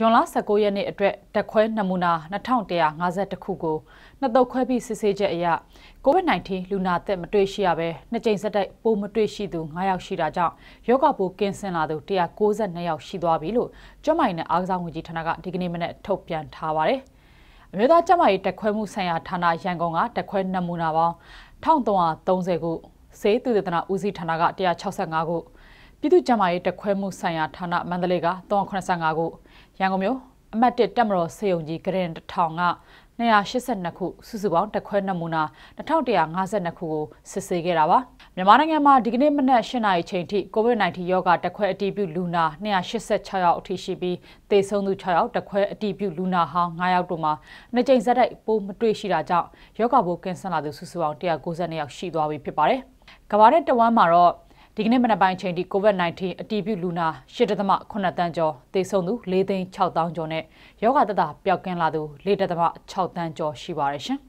ဂျွန်လ19ရက်နေ့အတွက်တက်ခွဲနမူနာ2152ခုကိုနှစ်တုပ်ခွဲပြီးစစ်ဆေးချက်အရ COVID-19 လူနာသက်မတွေ့ရှိရဘဲနှစ်ကြိမ်ဆက်တိုက်ပိုးမတွေ့ရှိသူ9ယောက်ရှိတာကြောင့်ရောဂါပိုးကင်းစင်လာသူ192ယောက်ရှိသွားပြီလို့ကျွမ်းမိုင်နဲ့အားကစားဝန်ကြီးဌာနကဒီကနေ့မနက်ထုတ်ပြန်ထားပါတယ်။အမျိုးသားကျန်းမာရေးတက်ခွဲမှုဆိုင်ရာဌာနရန်ကုန်ကတက်ခွဲနမူနာပေါင်း1330ခုစေသူတေသနာဦးစီးဌာနက165ခုပြည်သူ့ကျန်းမာရေးတက်ခွဲမှုဆိုင်ရာဌာနမန္တလေးက385ခုရန်ကုန်မြို့အမှတ်1တက်မတော်စေယုံကြီးဂရင်တထောင်က282ခုစုစုပေါင်းတက်ခွဲနမူနာ2152ခုကိုစစ်ဆေးခဲ့တာပါမြန်မာနိုင်ငံမှာဒီကနေ့မနက်8နာရီချိန်ထိကိုဗစ် -19 ရောဂါတက်ခွဲအတည်ပြုလူနာ286ယောက်အထိရှိပြီးသေဆုံးသူ6ယောက်တက်ခွဲအတည်ပြုလူနာဟောင်း9ယောက်တို့မှာနှစ်ကြိမ်ဆက်တိုက်ပိုးမတွေ့ရှိတာကြောင့်ရောဂါပိုးကင်းစင်လာသူစုစုပေါင်း192ယောက်ရှိသွားပြီဖြစ်ပါတယ်ကမ္ဘာနဲ့တဝမ်းမှာတော့ဒီကနေ့မနက်ပိုင်းချိန်ထိ COVID-19 အတည်ပြုလူနာ8.8တန်းကျော်သေဆုံးသူ4သိန်း6တောင်းကျော်နဲ့ရောဂါသက်သာပျောက်ကင်းလာသူ4.6တန်းကျော်ရှိပါရရှင်